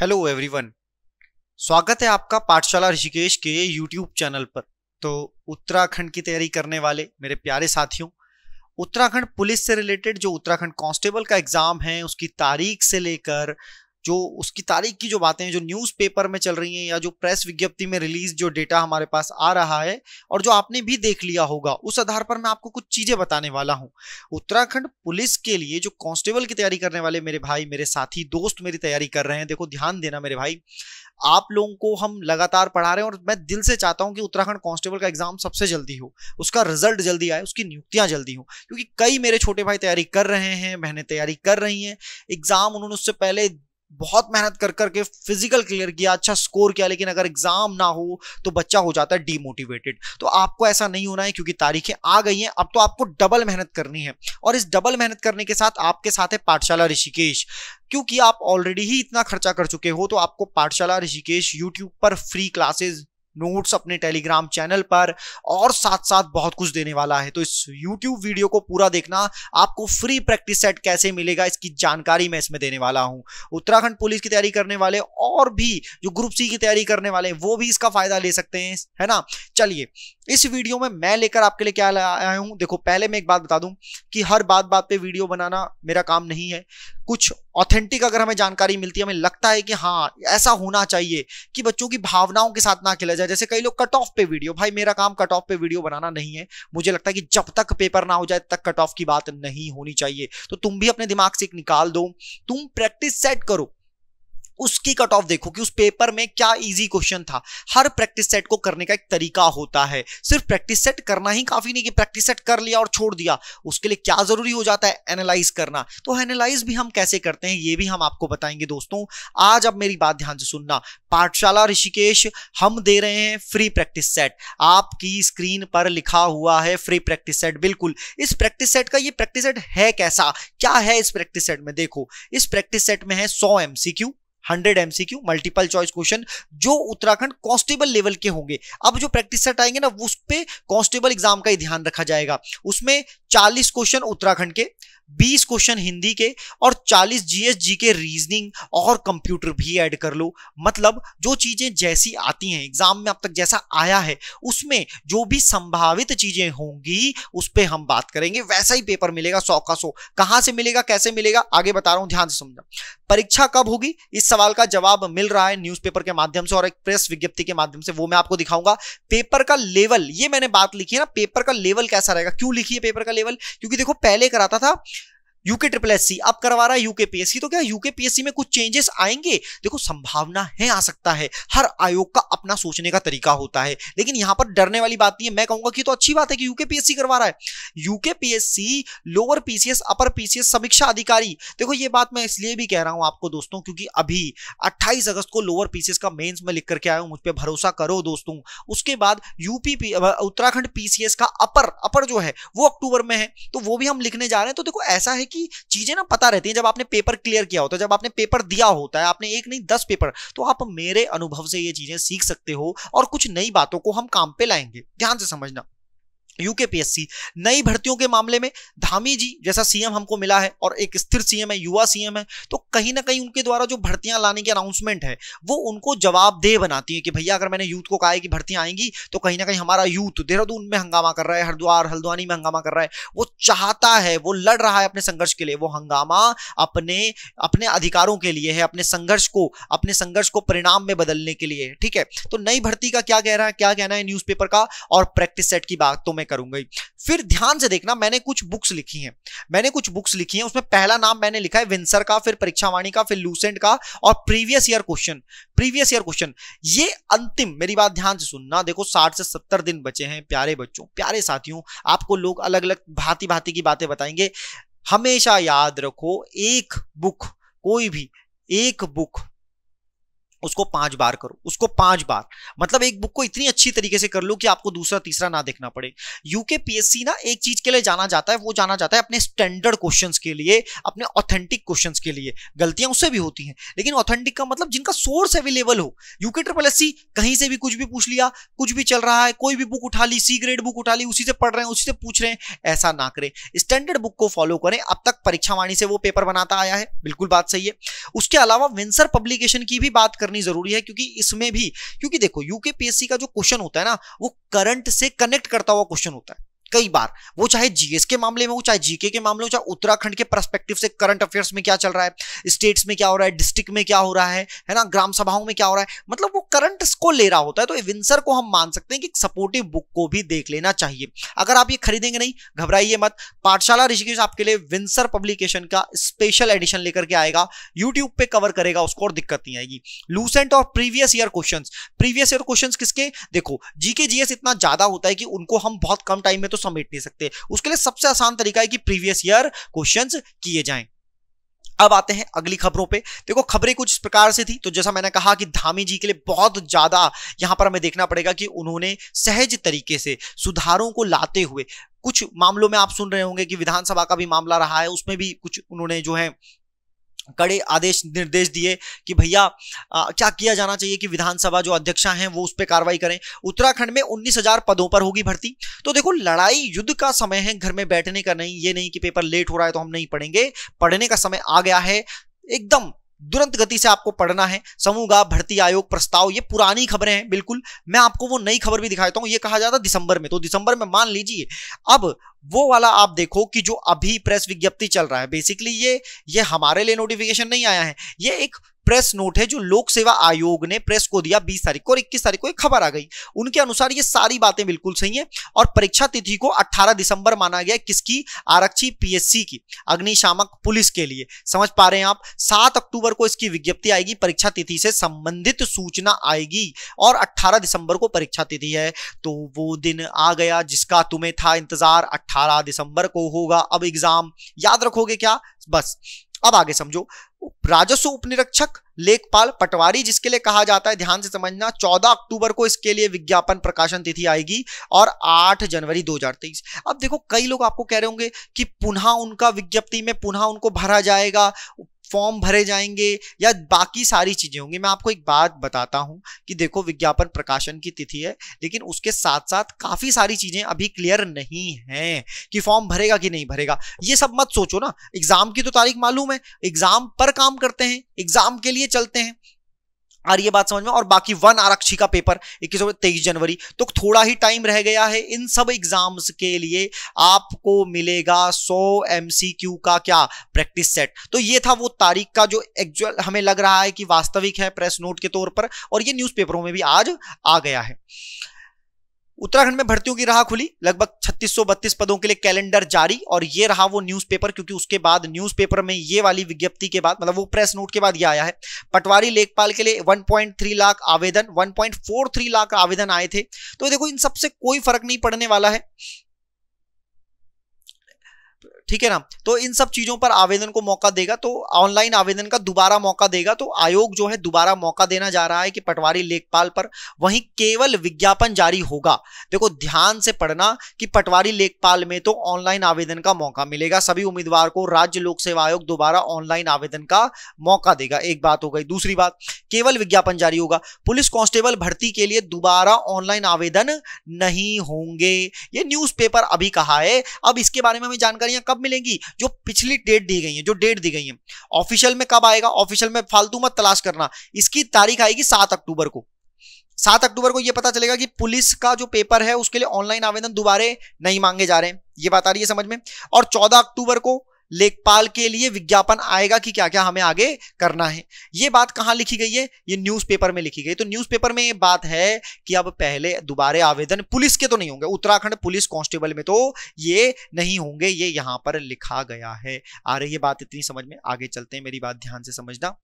hello everyone स्वागत है आपका पाठशाला ऋषिकेश के यूट्यूब चैनल पर तो उत्तराखंड की तैयारी करने वाले मेरे प्यारे साथियों उत्तराखंड पुलिस से रिलेटेड जो उत्तराखंड कांस्टेबल का एग्ज़ाम है उसकी तारीख से लेकर जो उसकी तारीख की जो बातें हैं जो न्यूज़पेपर में चल रही हैं या जो प्रेस विज्ञप्ति में रिलीज जो डेटा हमारे पास आ रहा है और जो आपने भी देख लिया होगा उस आधार पर मैं आपको कुछ चीज़ें बताने वाला हूं उत्तराखंड पुलिस के लिए जो कांस्टेबल की तैयारी करने वाले मेरे भाई मेरे साथी दोस्त मेरी तैयारी कर रहे हैं देखो ध्यान देना मेरे भाई आप लोगों को हम लगातार पढ़ा रहे हैं और मैं दिल से चाहता हूं कि उत्तराखंड कांस्टेबल का एग्जाम सबसे जल्दी हो उसका रिजल्ट जल्दी आए उसकी नियुक्तियां जल्दी हो क्योंकि कई मेरे छोटे भाई तैयारी कर रहे हैं बहनें तैयारी कर रही हैं एग्जाम उन्होंने उससे पहले बहुत मेहनत कर करके फिजिकल क्लियर किया अच्छा स्कोर किया लेकिन अगर एग्जाम ना हो तो बच्चा हो जाता है डीमोटिवेटेड तो आपको ऐसा नहीं होना है क्योंकि तारीखें आ गई हैं अब तो आपको डबल मेहनत करनी है और इस डबल मेहनत करने के साथ आपके साथ है पाठशाला ऋषिकेश क्योंकि आप ऑलरेडी ही इतना खर्चा कर चुके हो तो आपको पाठशाला ऋषिकेश यूट्यूब पर फ्री क्लासेज नोट्स अपने टेलीग्राम चैनल पर और साथ साथ बहुत कुछ देने वाला है तो इस यूट्यूब वीडियो को पूरा देखना आपको फ्री प्रैक्टिस सेट कैसे मिलेगा इसकी जानकारी मैं इसमें देने वाला हूँ उत्तराखंड पुलिस की तैयारी करने वाले और भी जो ग्रुप सी की तैयारी करने वाले वो भी इसका फायदा ले सकते हैं है ना चलिए इस वीडियो में मैं लेकर आपके लिए क्या आया हूँ देखो पहले मैं एक बात बता दूं कि हर बात बात पे वीडियो बनाना मेरा काम नहीं है कुछ ऑथेंटिक अगर हमें जानकारी मिलती है हमें लगता है कि हाँ ऐसा होना चाहिए कि बच्चों की भावनाओं के साथ ना खेला जाए जैसे कई लोग कट ऑफ पे वीडियो भाई मेरा काम कट ऑफ पे वीडियो बनाना नहीं है मुझे लगता है कि जब तक पेपर ना हो जाए तक कट ऑफ की बात नहीं होनी चाहिए तो तुम भी अपने दिमाग से एक निकाल दो तुम प्रैक्टिस सेट करो उसकी कट ऑफ देखो कि उस पेपर में क्या इजी क्वेश्चन था हर प्रैक्टिस सेट को करने का एक तरीका होता है सिर्फ प्रैक्टिस सेट करना ही काफी नहीं कि प्रैक्टिस सेट कर लिया और छोड़ दिया उसके लिए क्या जरूरी हो जाता है एनालाइज करना तो एनालाइज भी हम कैसे करते हैं ये भी हम आपको बताएंगे दोस्तों आज अब मेरी बात ध्यान से सुनना पाठशाला ऋषिकेश हम दे रहे हैं फ्री प्रैक्टिस सेट आपकी स्क्रीन पर लिखा हुआ है फ्री प्रैक्टिस सेट बिल्कुल इस प्रैक्टिस सेट का ये प्रैक्टिस सेट है कैसा क्या है इस प्रैक्टिस सेट में देखो इस प्रैक्टिस सेट में है सौ MCQ hundred MCQ multiple choice question जो उत्तराखंड कांस्टेबल लेवल के होंगे अब जो प्रैक्टिस सेट आएंगे ना उस पर कांस्टेबल एग्जाम का ही ध्यान रखा जाएगा उसमें 40 क्वेश्चन उत्तराखंड के 20 क्वेश्चन हिंदी के और 40 जीएसजी के रीजनिंग और कंप्यूटर भी ऐड कर लो मतलब जो चीज़ें जैसी आती हैं एग्जाम में अब तक जैसा आया है उसमें जो भी संभावित चीज़ें होंगी उस पर हम बात करेंगे वैसा ही पेपर मिलेगा सौ का सौ कहां से मिलेगा कैसे मिलेगा आगे बता रहा हूं ध्यान से समझा परीक्षा कब होगी इस सवाल का जवाब मिल रहा है न्यूज़पेपर के माध्यम से और एक प्रेस विज्ञप्ति के माध्यम से वो मैं आपको दिखाऊंगा पेपर का लेवल ये मैंने बात लिखी है ना पेपर का लेवल कैसा रहेगा क्यों लिखी है पेपर का लेवल क्योंकि देखो पहले कराता था यूके ट्रिपल एस सी अब करवा रहा है यूके पीएससी तो क्या यूके पीएससी में कुछ चेंजेस आएंगे देखो संभावना है आ सकता है हर आयोग का अपना सोचने का तरीका होता है लेकिन यहां पर डरने वाली बात नहीं है मैं कहूंगा कि तो अच्छी बात है कि यूके पीएससी करवा रहा है UK PSC lower PCS upper PCS समीक्षा अधिकारी देखो ये बात मैं इसलिए भी कह रहा हूं आपको दोस्तों क्योंकि अभी अट्ठाईस अगस्त को लोअर पीसीएस का मेन्स में लिख करके आया हूं मुझ पर भरोसा करो दोस्तों उसके बाद यूपी उत्तराखंड पीसीएस का अपर अपर जो है वो अक्टूबर में है तो वो भी हम लिखने जा रहे हैं तो देखो ऐसा है कि की चीजें ना पता रहती हैं जब आपने पेपर क्लियर किया होता है जब आपने पेपर दिया होता है आपने एक नहीं दस पेपर तो आप मेरे अनुभव से ये चीजें सीख सकते हो और कुछ नई बातों को हम काम पे लाएंगे ध्यान से समझना यूकेपीएससी नई भर्तियों के मामले में धामी जी जैसा सीएम हमको मिला है और एक स्थिर सीएम है युवा सीएम है तो कहीं ना कहीं उनके द्वारा जो भर्तियां लाने की अनाउंसमेंट है वो उनको जवाबदेह बनाती है कि भैया अगर मैंने यूथ को कहा है कि भर्तियां आएंगी तो कहीं ना कहीं हमारा यूथ देहरादून में हंगामा कर रहा है हरिद्वार हल्द्वानी में हंगामा कर रहा है वो चाहता है वो लड़ रहा है अपने संघर्ष के लिए वो हंगामा अपने अपने अधिकारों के लिए है अपने संघर्ष को अपने संघर्ष को परिणाम में बदलने के लिए ठीक है तो नई भर्ती का क्या कह रहा है क्या कहना है न्यूज़पेपर का और प्रैक्टिस सेट की बात तो मैं करूंगा ही फिर ध्यान से देखना मैंने कुछ बुक्स लिखी हैं मैंने कुछ बुक्स लिखी हैं उसमें पहला नाम मैंने लिखा है विंसर का फिर परीक्षावाणी का फिर लूसेंट का और previous year question previous year question ये अंतिम मेरी बात ध्यान से सुनना देखो साठ से सत्तर दिन बचे हैं प्यारे बच्चों प्यारे साथियों आपको लोग अलग अलग भांति भांति की बातें बताएंगे हमेशा याद रखो एक बुक कोई भी एक बुक उसको पांच बार करो उसको पांच बार मतलब एक बुक को इतनी अच्छी तरीके से कर लो कि आपको दूसरा तीसरा ना देखना पड़े यूके पीएससी ना एक चीज के लिए जाना जाता है वो जाना जाता है अपने स्टैंडर्ड क्वेश्चंस के लिए अपने ऑथेंटिक क्वेश्चंस के लिए गलतियां उससे भी होती हैं लेकिन ऑथेंटिक का मतलब जिनका सोर्स अवेलेबल हो यूके ट्रिपल एस कहीं से भी कुछ भी पूछ लिया कुछ भी चल रहा है कोई भी बुक उठा ली सी ग्रेड बुक उठा ली उसी से पढ़ रहे हैं उसी से पूछ रहे हैं ऐसा ना करें स्टैंडर्ड बुक को फॉलो करें अब तक परीक्षा वाणी से वो पेपर बनाता आया है बिल्कुल बात सही है उसके अलावा विंसर पब्लिकेशन की भी बात करनी जरूरी है क्योंकि इसमें भी क्योंकि देखो यूके पीएससी का जो क्वेश्चन होता है ना वो करंट से कनेक्ट करता हुआ क्वेश्चन होता है कई बार वो चाहे जीएस के मामले में हो चाहे जीके के मामले हो चाहे उत्तराखंड के परस्पेक्टिव से करंट अफेयर्स में क्या चल रहा है स्टेट्स में क्या हो रहा है डिस्ट्रिक्ट में क्या हो रहा है है ना ग्राम सभाओं में क्या हो रहा है मतलब वो करंट को ले रहा होता है तो विंसर को हम मान सकते हैं कि सपोर्टिव बुक को भी देख लेना चाहिए अगर आप ये खरीदेंगे नहीं घबराइए मत पाठशाला ऋषिकेश आपके लिए विंसर पब्लिकेशन का स्पेशल एडिशन लेकर के आएगा यूट्यूब पर कवर करेगा उसको और दिक्कत नहीं आएगी लूसेंट और previous year question previous year question किसके देखो जीके जीएस इतना ज्यादा होता है कि उनको हम बहुत कम टाइम में तो तो समेट नहीं सकते उसके लिए सबसे आसान तरीका है कि प्रीवियस ईयर क्वेश्चन किए जाए अब आते हैं अगली खबरों पे देखो खबरें कुछ इस प्रकार से थी तो जैसा मैंने कहा कि धामी जी के लिए बहुत ज्यादा यहां पर हमें देखना पड़ेगा कि उन्होंने सहज तरीके से सुधारों को लाते हुए कुछ मामलों में आप सुन रहे होंगे कि विधानसभा का भी मामला रहा है उसमें भी कुछ उन्होंने जो है कड़े आदेश निर्देश दिए कि भैया क्या किया जाना चाहिए कि विधानसभा जो अध्यक्षा हैं वो उस पर कार्रवाई करें उत्तराखंड में उन्नीस हजार पदों पर होगी भर्ती तो देखो लड़ाई युद्ध का समय है घर में बैठने का नहीं ये नहीं कि पेपर लेट हो रहा है तो हम नहीं पढ़ेंगे पढ़ने का समय आ गया है एकदम तुरंत गति से आपको पढ़ना है समूह भर्ती आयोग प्रस्ताव ये पुरानी खबरें हैं बिल्कुल मैं आपको वो नई खबर भी दिखाता हूँ ये कहा जाता दिसंबर में तो दिसंबर में मान लीजिए अब वो वाला आप देखो कि जो अभी प्रेस विज्ञप्ति चल रहा है बेसिकली ये ये हमारे लिए नोटिफिकेशन नहीं आया है ये एक प्रेस नोट है जो लोक सेवा आयोग ने प्रेस को दिया बीस तारीख को और इक्कीस तारीख को एक खबर आ गई उनके अनुसार ये सारी बातें बिल्कुल सही है और परीक्षा तिथि को अट्ठारह दिसंबर माना गया किसकी आरक्षी पीएससी की अग्निशामक पुलिस के लिए समझ पा रहे हैं आप सात अक्टूबर को इसकी विज्ञप्ति आएगी परीक्षा तिथि से संबंधित सूचना आएगी और अट्ठारह दिसंबर को परीक्षा तिथि है तो वो दिन आ गया जिसका तुम्हें था इंतजार अट्ठारह दिसंबर को होगा अब एग्जाम याद रखोगे क्या बस अब आगे समझो राजस्व उपनिरीक्षक लेखपाल पटवारी जिसके लिए कहा जाता है ध्यान से समझना 14 अक्टूबर को इसके लिए विज्ञापन प्रकाशन तिथि आएगी और 8 जनवरी 2023 अब देखो कई लोग आपको कह रहे होंगे कि पुनः उनका विज्ञप्ति में पुनः उनको भरा जाएगा फॉर्म भरे जाएंगे या बाकी सारी चीज़ें होंगी मैं आपको एक बात बताता हूँ कि देखो विज्ञापन प्रकाशन की तिथि है लेकिन उसके साथ साथ काफ़ी सारी चीज़ें अभी क्लियर नहीं हैं कि फॉर्म भरेगा कि नहीं भरेगा ये सब मत सोचो ना एग्ज़ाम की तो तारीख मालूम है एग्ज़ाम पर काम करते हैं एग्ज़ाम के लिए चलते हैं आ रही है बात समझ में और बाकी वन आरक्षी का पेपर इक्कीस तेईस जनवरी तो थोड़ा ही टाइम रह गया है इन सब एग्जाम्स के लिए आपको मिलेगा 100 एमसीक्यू का क्या प्रैक्टिस सेट तो ये था वो तारीख का जो एक्चुअल हमें लग रहा है कि वास्तविक है प्रेस नोट के तौर पर और ये न्यूज़पेपरों में भी आज आ गया है उत्तराखंड में भर्तियों की राह खुली लगभग 3632 पदों के लिए कैलेंडर जारी और ये रहा वो न्यूज़पेपर क्योंकि उसके बाद न्यूज़पेपर में ये वाली विज्ञप्ति के बाद मतलब वो प्रेस नोट के बाद ये आया है पटवारी लेखपाल के लिए 1.3 लाख आवेदन 1.43 लाख आवेदन आए थे तो देखो इन सबसे कोई फर्क नहीं पड़ने वाला है ठीक है ना तो इन सब चीजों पर आवेदन को मौका देगा तो ऑनलाइन आवेदन का दोबारा मौका देगा तो आयोग जो है दोबारा मौका देना जा रहा है कि पटवारी लेखपाल पर वहीं केवल विज्ञापन जारी होगा देखो ध्यान से पढ़ना कि पटवारी लेखपाल में तो ऑनलाइन आवेदन का मौका मिलेगा सभी उम्मीदवार को राज्य लोक सेवा आयोग दोबारा ऑनलाइन आवेदन का मौका देगा एक बात हो गई दूसरी बात केवल विज्ञापन जारी होगा पुलिस कांस्टेबल भर्ती के लिए दोबारा ऑनलाइन आवेदन नहीं होंगे ये न्यूज़पेपर अभी कहा है अब इसके बारे में हमें जानकारियां कब कब मिलेंगी जो पिछली डेट दी गई है जो डेट दी गई है ऑफिशियल में कब आएगा ऑफिशियल में फालतू मत तलाश करना इसकी तारीख आएगी सात अक्टूबर को सात अक्टूबर को यह पता चलेगा कि पुलिस का जो पेपर है उसके लिए ऑनलाइन आवेदन दोबारा नहीं मांगे जा रहे हैं ये बात आ रही है समझ में और चौदह अक्टूबर को लेखपाल के लिए विज्ञापन आएगा कि क्या क्या हमें आगे करना है ये बात कहाँ लिखी गई है ये न्यूज़पेपर में लिखी गई तो न्यूज़पेपर में ये बात है कि अब पहले दोबारे आवेदन पुलिस के तो नहीं होंगे उत्तराखंड पुलिस कांस्टेबल में तो ये नहीं होंगे ये यहाँ पर लिखा गया है आ रही है बात इतनी समझ में आगे चलते हैं मेरी बात ध्यान से समझना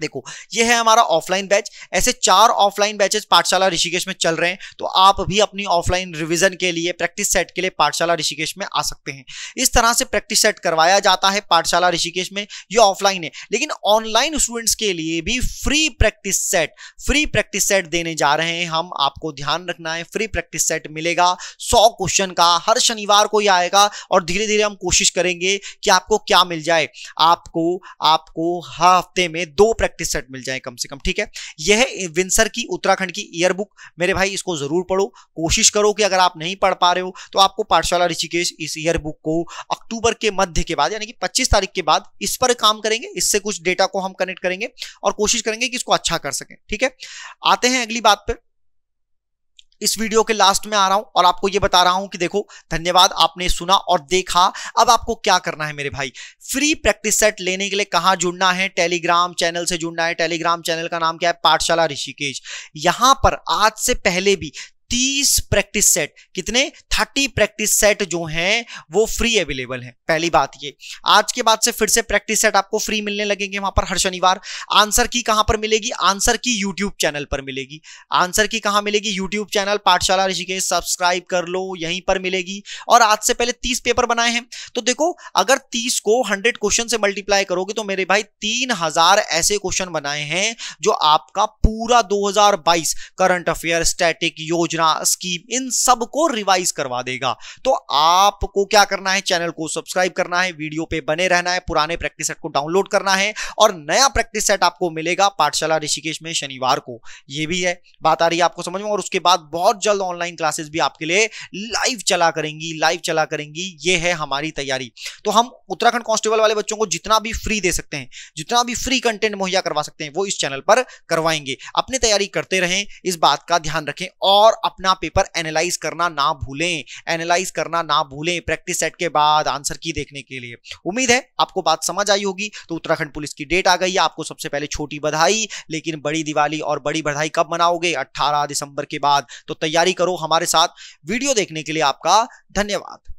देखो ये है हमारा ऑफलाइन बैच ऐसे चार ऑफलाइन बैचेस पाठशाला ऋषिकेश में चल रहे हैं तो आप भी अपनी ऑफलाइन रिवीजन के लिए प्रैक्टिस सेट के लिए पाठशाला ऋषिकेश में आ सकते हैं इस तरह से प्रैक्टिस सेट करवाया जाता है पाठशाला ऋषिकेश में ये ऑफलाइन है लेकिन ऑनलाइन स्टूडेंट्स के लिए भी free practice set free practice set देने जा रहे हैं हम आपको ध्यान रखना है फ्री प्रैक्टिस सेट मिलेगा सौ क्वेश्चन का हर शनिवार को ही आएगा और धीरे धीरे हम कोशिश करेंगे कि आपको क्या मिल जाए आपको आपको हफ्ते में दो प्रैक्टिस सेट मिल जाए कम से कम ठीक है यह विंसर की उत्तराखंड की ईयर बुक मेरे भाई इसको जरूर पढ़ो कोशिश करो कि अगर आप नहीं पढ़ पा रहे हो तो आपको पाठशाला ऋषिकेश इस ईयर बुक को अक्टूबर के मध्य के बाद यानी कि पच्चीस तारीख के बाद इस पर काम करेंगे इससे कुछ डेटा को हम कनेक्ट करेंगे और कोशिश करेंगे कि इसको अच्छा कर सकें ठीक है आते हैं अगली बात पर इस वीडियो के लास्ट में आ रहा हूं और आपको ये बता रहा हूं कि देखो धन्यवाद आपने सुना और देखा अब आपको क्या करना है मेरे भाई फ्री प्रैक्टिस सेट लेने के लिए कहां जुड़ना है टेलीग्राम चैनल से जुड़ना है टेलीग्राम चैनल का नाम क्या है पाठशाला ऋषिकेश यहां पर आज से पहले भी तीस प्रैक्टिस सेट कितने थर्टी प्रैक्टिस सेट जो हैं वो फ्री अवेलेबल हैं पहली बात ये आज के बाद से फिर से प्रैक्टिस सेट आपको फ्री मिलने लगेंगे वहां पर हर शनिवार आंसर की कहां पर मिलेगी आंसर की यूट्यूब चैनल पर मिलेगी आंसर की कहां मिलेगी यूट्यूब चैनल पाठशाला ऋषिकेश सब्सक्राइब कर लो यहीं पर मिलेगी और आज से पहले तीस पेपर बनाए हैं तो देखो अगर तीस को हंड्रेड क्वेश्चन से मल्टीप्लाई करोगे तो मेरे भाई तीन हजार ऐसे क्वेश्चन बनाए हैं जो आपका पूरा दो करंट अफेयर स्टैटिक योजना योजना स्कीम इन सब को रिवाइज करवा देगा तो आपको क्या करना है चैनल को सब्सक्राइब करना है वीडियो पे बने रहना है पुराने प्रैक्टिस सेट को डाउनलोड करना है और नया प्रैक्टिस सेट आपको मिलेगा पाठशाला ऋषिकेश में शनिवार को ये भी है बात आ रही है आपको समझ में और उसके बाद बहुत जल्द ऑनलाइन क्लासेस भी आपके लिए लाइव चला करेंगी लाइव चला करेंगी ये है हमारी तैयारी तो हम उत्तराखंड कांस्टेबल वाले बच्चों को जितना भी फ्री दे सकते हैं जितना भी फ्री कंटेंट मुहैया करवा सकते हैं वो इस चैनल पर करवाएंगे अपनी तैयारी करते रहें इस बात का ध्यान रखें और अपना पेपर एनालाइज करना ना भूलें एनालाइज करना ना भूलें प्रैक्टिस सेट के बाद आंसर की देखने के लिए उम्मीद है आपको बात समझ आई होगी तो उत्तराखंड पुलिस की डेट आ गई है आपको सबसे पहले छोटी बधाई लेकिन बड़ी दिवाली और बड़ी बधाई कब मनाओगे अट्ठारह दिसंबर के बाद तो तैयारी करो हमारे साथ वीडियो देखने के लिए आपका धन्यवाद